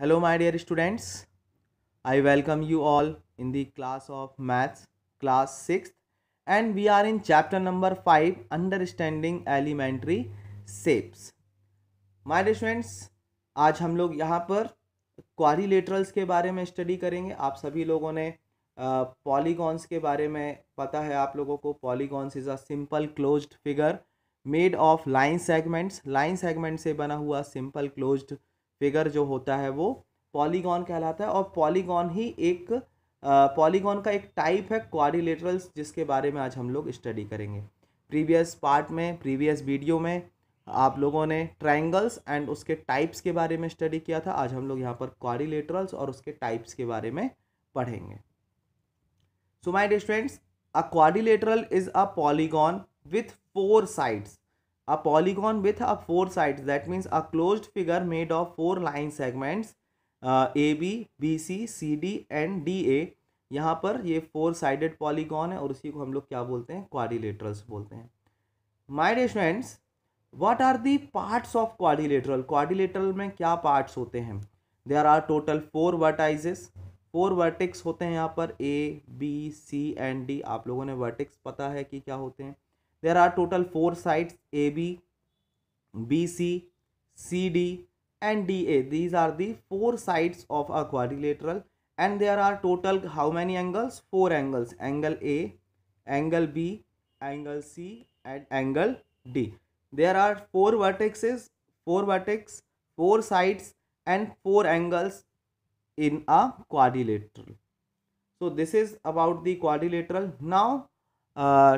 Hello my dear students I welcome you all in the class of maths class six and we are in chapter number five understanding elementary shapes my dear students आज हम लोग यहाँ पर quadrilaterals के बारे में study करेंगे आप सभी लोगों ने पॉलीगॉन्स uh, के बारे में पता है आप लोगों को polygons is a simple closed figure made of line segments line segment से बना हुआ सिंपल क्लोज्ड फिगर जो होता है वो पॉलीगॉन कहलाता है और पॉलीगॉन ही एक पॉलीगॉन का एक टाइप है क्वारिलेटरल्स जिसके बारे में आज हम लोग स्टडी करेंगे प्रीवियस पार्ट में प्रीवियस वीडियो में आप लोगों ने ट्राइंगल्स एंड उसके टाइप्स के बारे में स्टडी किया था आज हम लोग यहाँ पर क्वारिलेटरल्स और उसके टाइप्स के बारे में पढ़ेंगे so my dear a quadrilateral is a polygon with four sides a polygon with a four side that means a close figure made of four line segments A B B C C D and D A यहाँ पर ये four sided polygon है और उसी को हम लोग क्या बोलते हैं क्वारिलेटरल्स बोलते हैं my day students are the parts of quadrilateral quadrilateral में क्या पार्ट्स होते हैं there are total four vertices four vertex होते हैं यहाँ पर A B C and D आप लोगों ने वर्टिक्स पता है कि क्या होते हैं There are total four sides AB, BC, CD and DA. These are the four sides of a quadrilateral and there are total how many angles? Four angles. Angle A, angle B, angle C and angle D. There are four vertices, four vertices, four sides and four angles in a quadrilateral. So this is about the quadrilateral. Now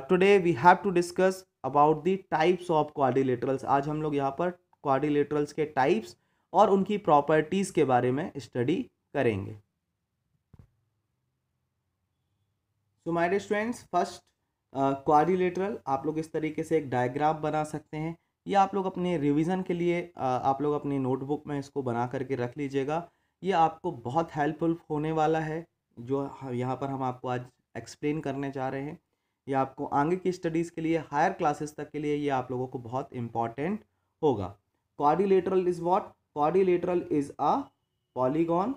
today we have to discuss about the types of of आज हम लोग यहाँ पर quadrilaterals के types और उनकी properties के बारे में स्टडी करेंगे so my dear students first quadrilateral आप लोग इस तरीके से एक डायग्राम बना सकते हैं ये आप लोग अपने रिवीजन के लिए uh, आप लोग अपनी नोटबुक में इसको बना करके रख लीजिएगा ये आपको बहुत हेल्पफुल होने वाला है जो यहाँ पर हम आपको आज एक्सप्लेन करने जा रहे हैं ये आपको आगे की स्टडीज़ के लिए हायर क्लासेस तक के लिए ये आप लोगों को बहुत इंपॉर्टेंट होगा quadrilateral is what quadrilateral is a polygon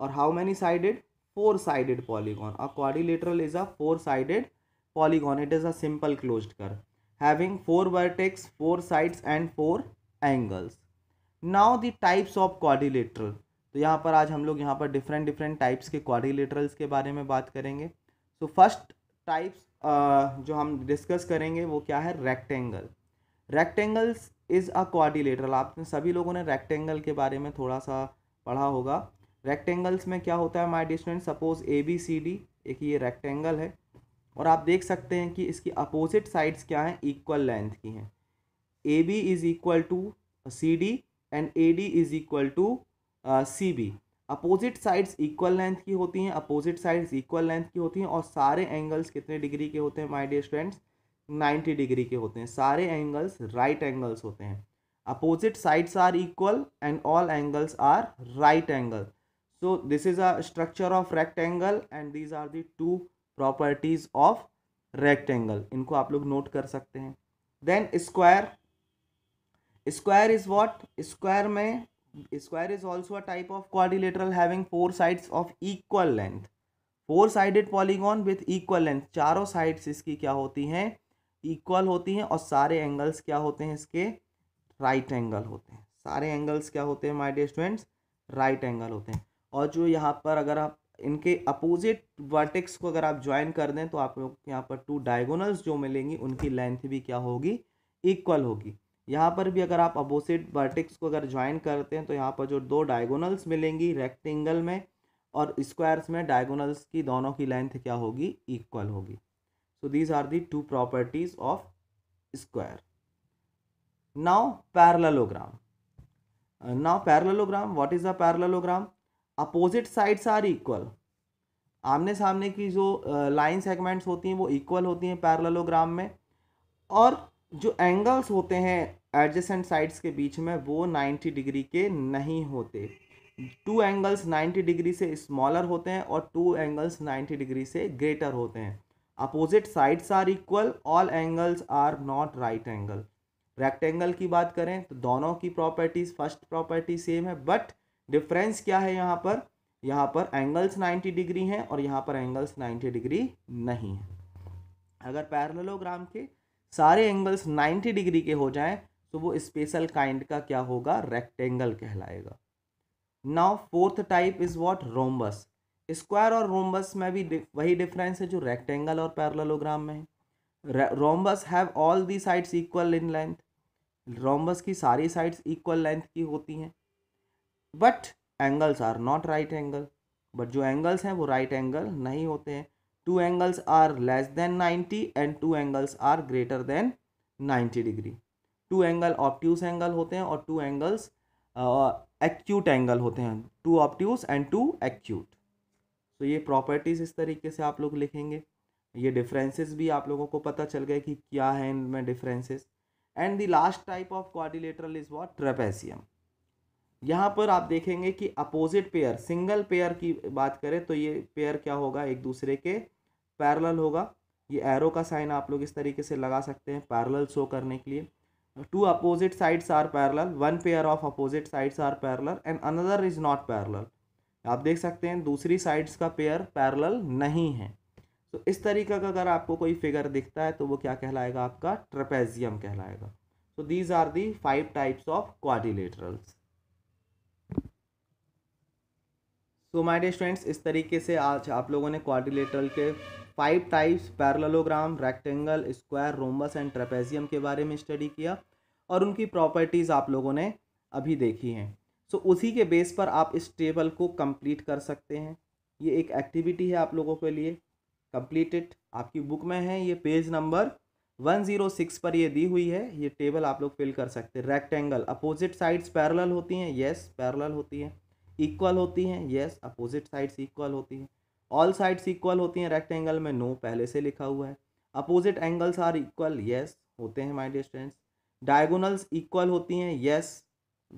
और how many sided four sided polygon a quadrilateral is a four sided polygon it is a simple close कर having four vertex four sides and four angles now the types of quadrilateral तो यहाँ पर आज हम लोग यहाँ पर different different types के कॉर्डिलेटरल्स के बारे में बात करेंगे सो फर्स्ट टाइप्स uh, जो हम डिस्कस करेंगे वो क्या है rectangle rectangles is a quadrilateral आपने सभी लोगों ने रेक्टेंगल के बारे में थोड़ा सा पढ़ा होगा रेक्टेंगल्स में क्या होता है my distant suppose A B C D एक ये रेक्टेंगल है और आप देख सकते हैं कि इसकी अपोजिट साइड्स क्या हैं इक्वल लेंथ की हैं A B is equal to C D and A D is equal to C B opposite sides equal length की होती हैं अपोजिट साइड्स इक्वल लेंथ की होती हैं और सारे एंगल्स कितने डिग्री के होते हैं माय डियर स्टूडेंट्स 90 डिग्री के होते हैं सारे एंगल्स राइट एंगल्स होते हैं opposite sides are equal and all angles are right angle so this is a structure of angle and these are the two properties of angle इनको आप लोग note कर सकते हैं then square square is what square में square is also a type of quadrilateral having four sides of equal length four sided polygon with equal length चारों sides इसकी क्या होती हैं इक्वल होती हैं और सारे एंगल्स क्या होते हैं इसके राइट right एंगल होते हैं सारे एंगल्स क्या होते हैं my dear students right angle होते हैं और जो यहाँ पर अगर आप इनके अपोजिट वर्टेक्स को अगर आप ज्वाइन कर दें तो आप लोग यहाँ पर टू डायगोनल्स जो मिलेंगी उनकी लेंथ भी क्या होगी इक्वल होगी यहाँ पर भी अगर आप अपोजिट वर्टिक्स को अगर ज्वाइन करते हैं तो यहाँ पर जो दो डायगोनल्स मिलेंगी रेक्टेंगल में और स्क्वायर्स में डायगोनल्स की दोनों की लेंथ क्या होगी इक्वल होगी so these are the two properties of square now parallelogram now parallelogram what is a parallelogram opposite sides are equal आमने सामने की जो लाइन uh, सेगमेंट्स होती हैं वो इक्वल होती हैं पैरलोग्राम में और जो एंगल्स होते हैं एडजेसेंट साइड्स के बीच में वो 90 डिग्री के नहीं होते टू एंगल्स 90 डिग्री से स्मॉलर होते हैं और टू एंगल्स 90 डिग्री से ग्रेटर होते हैं opposite sides are equal all angles are not right angle rectangle की बात करें तो दोनों की प्रॉपर्टीज़ फर्स्ट प्रॉपर्टी सेम है बट डिफरेंस क्या है यहाँ पर यहाँ पर एंगल्स 90 डिग्री हैं और यहाँ पर एंगल्स 90 डिग्री नहीं है अगर पैरलोग्राम के सारे एंगल्स 90 डिग्री के हो जाएं तो वो स्पेशल काइंड का क्या होगा रेक्टेंगल कहलाएगा now fourth type is what rhombus square और रोम्बस में भी वही डिफरेंस है जो रेक्टेंगल और पैरलोग्राम में है rhombus have all the sides equal in length rhombus की सारी साइड्स इक्वल लेंथ की होती हैं but angles are not right angle but जो एंगल्स हैं वो राइट right एंगल नहीं होते हैं two angles are less than ninety and two angles are greater than ninety degree two angle obtuse angle होते हैं और टू एंगल्स एक्यूट एंगल होते हैं two obtuse and two acute तो ये प्रॉपर्टीज़ इस तरीके से आप लोग लिखेंगे ये डिफरेंसेस भी आप लोगों को पता चल गए कि क्या है इनमें differences and the last type of quadrilateral is what trapezium यहाँ पर आप देखेंगे कि अपोजिट पेयर सिंगल पेयर की बात करें तो ये पेयर क्या होगा एक दूसरे के पैरल होगा ये एरो का साइन आप लोग इस तरीके से लगा सकते हैं पैरल शो करने के लिए two opposite sides are parallel one pair of opposite sides are parallel and another is not parallel आप देख सकते हैं दूसरी साइड्स का पेयर पैरेलल नहीं है तो इस तरीका का अगर आपको कोई फिगर दिखता है तो वो क्या कहलाएगा आपका ट्रपेजियम कहलाएगा so these are the five types of quadrilaterals so my day students इस तरीके से आज आप लोगों ने क्वारिलेटरल के five types parallelogram rectangle square rhombus and trapezium के बारे में स्टडी किया और उनकी प्रॉपर्टीज़ आप लोगों ने अभी देखी हैं सो so, उसी के बेस पर आप इस टेबल को कंप्लीट कर सकते हैं ये एक एक्टिविटी है आप लोगों के लिए कंप्लीटेड आपकी बुक में है ये page number one zero six पर ये दी हुई है ये टेबल आप लोग फिल कर सकते हैं रेक्टेंगल अपोजिट साइड्स पैरल होती हैं येस पैरल होती हैं इक्वल होती हैं येस अपोजिट साइड्स इक्वल होती हैं ऑल साइड्स इक्वल होती हैं रेक्टेंगल में नो पहले से लिखा हुआ है opposite angles are equal yes होते हैं my dear students diagonals equal होती हैं यस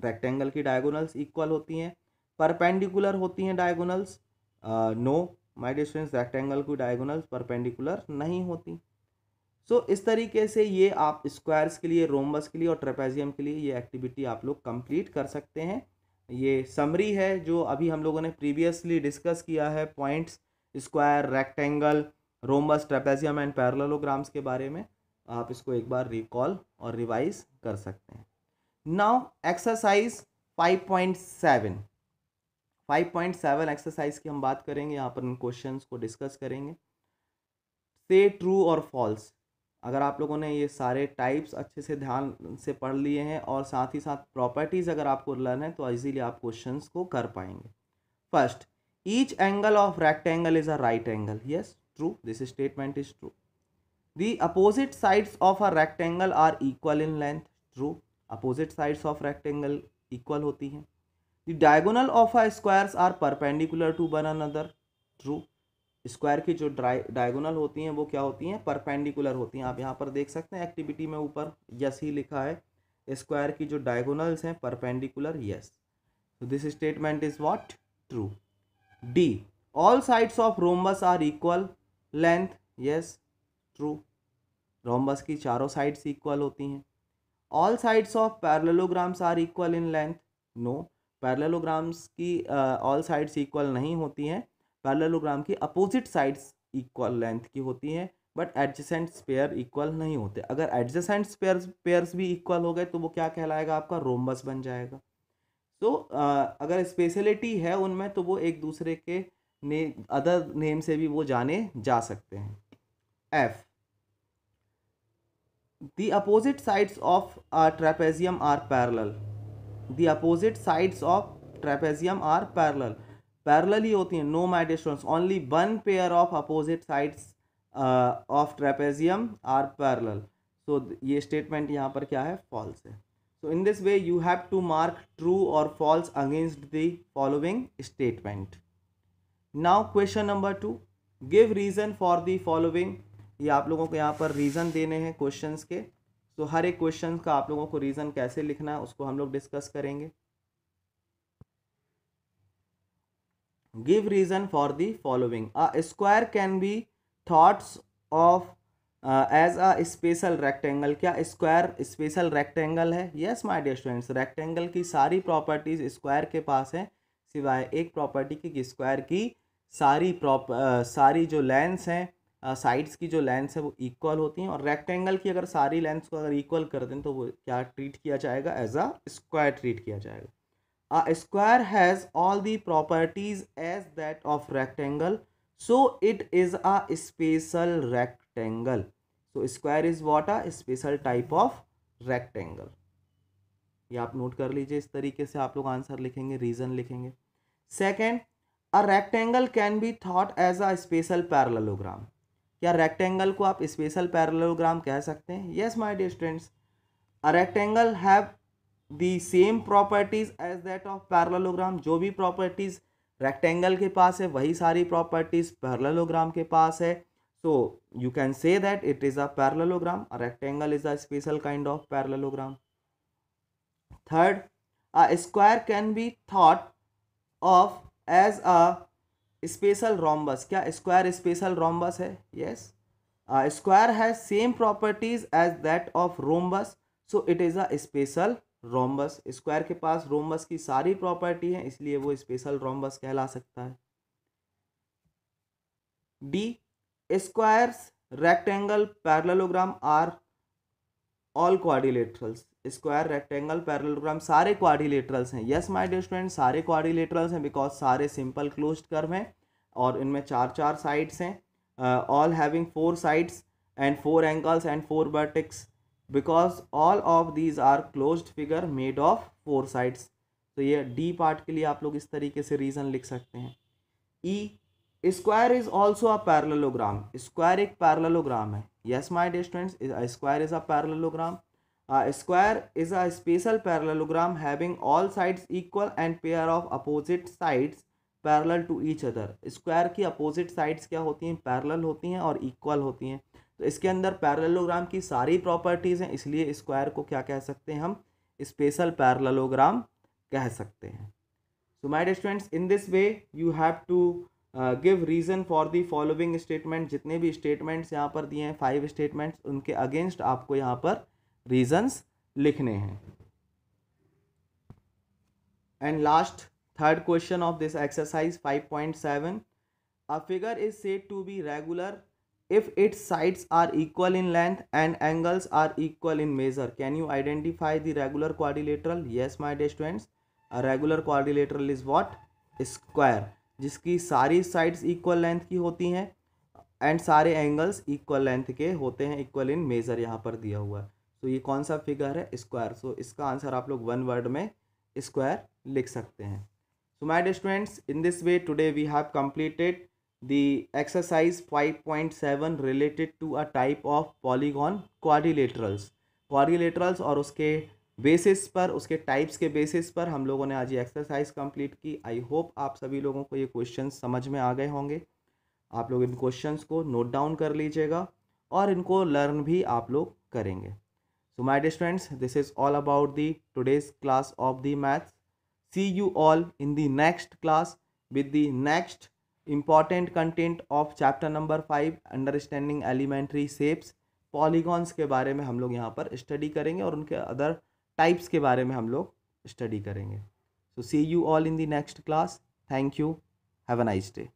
रेक्टेंगल की डायगोनल्स इक्वल होती हैं परपेंडिकुलर होती हैं diagonals no my dear students rectangle की डायगोनल्स परपेंडिकुलर नहीं होती सो so, इस तरीके से ये आप स्क्वायर्स के लिए रोमबस के लिए और ट्रेपेजियम के लिए ये एक्टिविटी आप लोग कंप्लीट कर सकते हैं ये समरी है जो अभी हम लोगों ने प्रीवियसली डिस्कस किया है points square rectangle rhombus trapezium and parallelograms के बारे में आप इसको एक बार रिकॉल और रिवाइज कर सकते हैं नाउ एक्सरसाइज 5.7 5.7 एक्सरसाइज की हम बात करेंगे यहाँ पर इन क्वेश्चंस को डिस्कस करेंगे से ट्रू और फॉल्स अगर आप लोगों ने ये सारे टाइप्स अच्छे से ध्यान से पढ़ लिए हैं और साथ ही साथ प्रॉपर्टीज़ अगर आपको लर्न है तो ईजिली आप क्वेश्चन को कर पाएंगे first each angle of rectangle is a right angle yes true this statement is true the opposite sides of a angle are equal in length true opposite sides of rectangle equal होती हैं the diagonal of a squares are perpendicular to one another true square की जो dry diagonal होती हैं वो क्या होती हैं परपेंडिकुलर होती हैं आप यहाँ पर देख सकते हैं एक्टिविटी में ऊपर यस ही लिखा है स्क्वायर की जो डायगोनल्स हैं परपेंडिकुलर यस तो this statement is what true the all sides of rhombus are equal length yes true rhombus की चारों साइड्स इक्वल होती हैं all sides of parallelograms are equal in length no parallelograms की all sides equal नहीं होती हैं parallelogram की opposite sides equal length की होती हैं बट एडजेसेंट स्पेयर इक्वल नहीं होते अगर एडजेसेंट स्पेयर पेयर्स भी इक्वल हो गए तो वो क्या कहलाएगा आपका रोमबस बन जाएगा तो so, अगर स्पेशलिटी है उनमें तो वो एक दूसरे के ने अदर नेम से भी वो जाने जा सकते हैं if the opposite sides of are trapezium are parallel the opposite sides of trapezium are parallel parallelly होती हैं no my dear students only one pair of opposite sides of trapezium are parallel so ये स्टेटमेंट यहाँ पर क्या है false है so in this way you have to mark true और false against the following statement now question number two give reason for the following ये आप लोगों को यहाँ पर रीज़न देने हैं क्वेश्चन के तो so, हर एक क्वेश्चन का आप लोगों को रीज़न कैसे लिखना है उसको हम लोग डिस्कस करेंगे give reason for the following a square can be thoughts of uh, as a special rectangle क्या square special rectangle है yes my dear students rectangle की सारी properties square के पास हैं सिवाय एक property की कि square की सारी प्रॉप सारी जो लेंस हैं साइड्स की जो लेंस है वो इक्वल होती हैं और रेक्टेंगल की अगर सारी लेंस को अगर इक्वल कर दें तो वो क्या ट्रीट किया जाएगा एज अ स्क्वायर ट्रीट किया जाएगा a square has all the properties as that of rectangle so it is a spatial rectangle so square is what a special type of rectangle ये आप नोट कर लीजिए इस तरीके से आप लोग आंसर लिखेंगे रीजन लिखेंगे second a rectangle can be thought as a special parallelogram क्या रेक्टेंगल को आप स्पेशल पैरलोग्राम कह सकते हैं yes my dear students a rectangle have the same properties as that of parallelogram जो भी प्रॉपर्टीज़ रेक्टेंगल के पास है वही सारी प्रॉपर्टीज़ पैरलोग्राम के पास है so you can say that it is a parallelogram a rectangle is a special kind of parallelogram third a square can be thought of as a special rhombus kya square special rhombus hai yes a square has same properties as that of rhombus so it is a special rhombus square के पास rhombus की सारी property है इसलिए वो special rhombus कहला सकता है the squares rectangle parallelogram are all quadrilaterals square rectangle parallelogram सारे क्वारिलेटरल्स हैं यस माई डियर स्टूडेंट सारे क्वारिलेटरल्स हैं बिकॉज सारे सिंपल क्लोज कर्व हैं और इनमें चार चार साइड्स हैं all having four sides and four angles and four vertices because all of these are close figure made of four sides तो ये डी पार्ट के लिए आप लोग इस तरीके से रीज़न लिख सकते हैं E square is also a parallelogram square एक पैरलोग्राम है yes my day students square is a parallelogram square is a special parallelogram having all sides equal and pair of opposite sides parallel to each other square की opposite sides क्या होती हैं parallel होती हैं और equal होती हैं तो इसके अंदर पैरलोग्राम की सारी प्रॉपर्टीज़ हैं इसलिए स्क्वायर को क्या कह सकते हैं हम स्पेशल पैरलोग्राम कह सकते हैं so my students in this way you have to give reason for the following statement जितने भी स्टेटमेंट्स यहाँ पर दिए हैं फाइव स्टेटमेंट्स उनके अगेंस्ट आपको यहाँ पर रीजन्स लिखने हैं and last third question of this exercise five point seven a figure is said to be regular if its sides are equal in length and angles are equal in measure can you identify the regular quadrilateral yes my dear students a regular quadrilateral is what square जिसकी सारी sides equal length की होती हैं and सारे angles equal length के होते हैं equal in measure यहाँ पर दिया हुआ है सो so, ये कौन सा फिगर है स्क्वायर सो so, इसका आंसर आप लोग वन वर्ड में स्क्वायर लिख सकते हैं so my students in this way today we have completed the exercise 5.7 related to a type of polygon quadrilaterals quadrilaterals और उसके बेसिस पर उसके टाइप्स के बेसिस पर हम लोगों ने आज ये एक्सरसाइज कंप्लीट की आई होप आप सभी लोगों को ये क्वेश्चन समझ में आ गए होंगे आप लोग इन क्वेश्चंस को नोट डाउन कर लीजिएगा और इनको लर्न भी आप लोग करेंगे so my dear friends this is all about the today's class of the maths see you all in the next class with the next important content of chapter number five understanding elementary shapes polygons के बारे में हम लोग यहाँ पर study करेंगे और उनके अदर टाइप्स के बारे में हम लोग स्टडी करेंगे so see you all in the next class thank you have a nice day